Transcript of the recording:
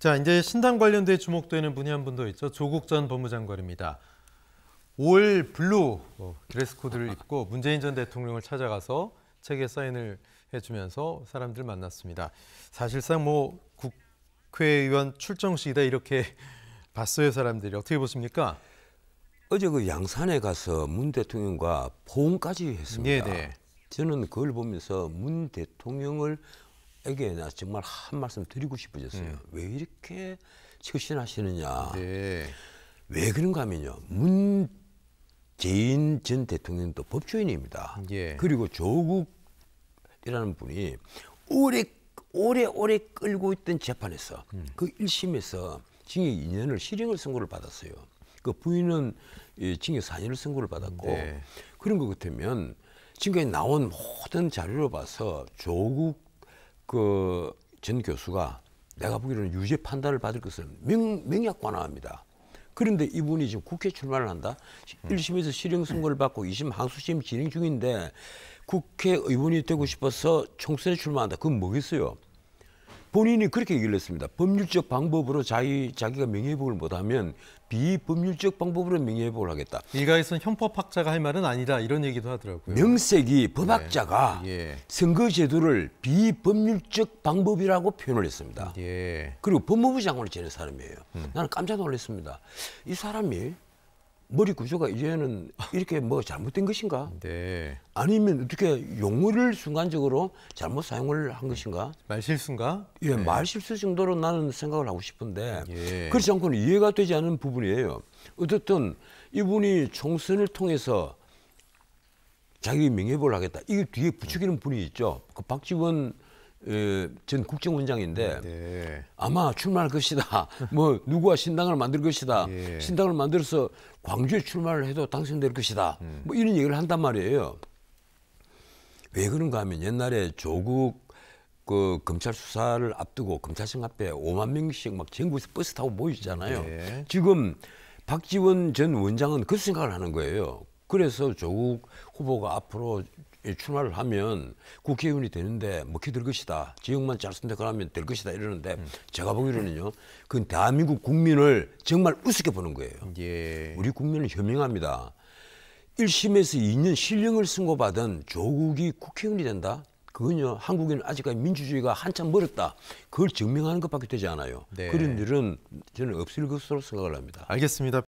자, 이제 신당 관련돼 주목되는 분이 한분도 있죠. 조국 전 법무장관입니다. 올 블루 어, 드레스 코드를 입고 문재인 전 대통령을 찾아가서 책에 사인을 해주면서 사람들 만났습니다. 사실상 뭐 국회의원 출정식이다 이렇게 봤어요 사람들이 어떻게 보십니까? 어제 그 양산에 가서 문 대통령과 보험까지 했습니다. 네네. 네. 저는 그걸 보면서 문 대통령을 에게 나 정말 한 말씀 드리고 싶어졌어요. 음. 왜 이렇게 처신하시느냐. 네. 왜 그런가 하면요. 문재인 전 대통령도 법조인입니다. 예. 그리고 조국이라는 분이 오래 오래 오래 끌고 있던 재판에서 음. 그 1심에서 징역 2년을 실형을 선고를 받았어요. 그 부인은 징역 4년을 선고를 받았고 네. 그런 것 같으면 지금까지 나온 모든 자료로 봐서 조국 그전 교수가 내가 보기로는 유죄 판단을 받을 것을 명, 명약관화합니다. 그런데 이분이 지금 국회 출마를 한다. 음. 일심에서 실형 선고를 받고 이심 항소심 진행 중인데 국회의원이 되고 싶어서 총선에 출마한다. 그건 뭐겠어요? 본인이 그렇게 얘기를 했습니다. 법률적 방법으로 자기, 자기가 명예회복을 못하면 비법률적 방법으로 명예회복을 하겠다. 이가에서는 형법학자가 할 말은 아니다 이런 얘기도 하더라고요. 명색이 법학자가 네. 예. 예. 선거제도를 비법률적 방법이라고 표현을 했습니다. 예. 그리고 법무부 장관을 지낸 사람이에요. 음. 나는 깜짝 놀랐습니다. 이 사람이 머리 구조가 이제는 이렇게 뭐 잘못된 것인가? 네. 아니면 어떻게 용어를 순간적으로 잘못 사용을 한 것인가? 말실수인가? 예, 네. 말실수 정도로 나는 생각을 하고 싶은데 예. 그렇지 않고는 이해가 되지 않는 부분이에요. 어쨌든 이분이 총선을 통해서 자기 명예를 하겠다. 이게 뒤에 부추기는 분이 있죠. 그 박지원 전 국정원장인데 음, 네. 아마 출마할 것이다. 뭐 누구와 신당을 만들 것이다. 예. 신당을 만들어서 광주에 출마를 해도 당선될 것이다. 음. 뭐 이런 얘기를 한단 말이에요. 왜 그런가 하면 옛날에 조국 그 검찰 수사를 앞두고 검찰청 앞에 5만 명씩 막 전국에서 버스 타고 모이잖아요. 예. 네. 지금 박지원 전 원장은 그 생각을 하는 거예요. 그래서 조국 후보가 앞으로 예, 출마를 하면 국회의원이 되는데 먹히들 뭐 것이다. 지역만 잘 선택하면 을될 것이다 이러는데 음. 제가 보기로는요. 그건 대한민국 국민을 정말 우습게 보는 거예요. 예. 우리 국민은 현명합니다. 1심에서 2년 실령을 선고받은 조국이 국회의원이 된다? 그건요 한국인은 아직까지 민주주의가 한참 멀었다 그걸 증명하는 것밖에 되지 않아요 네. 그런 일은 저는 없을 것으로 생각을 합니다 알겠습니다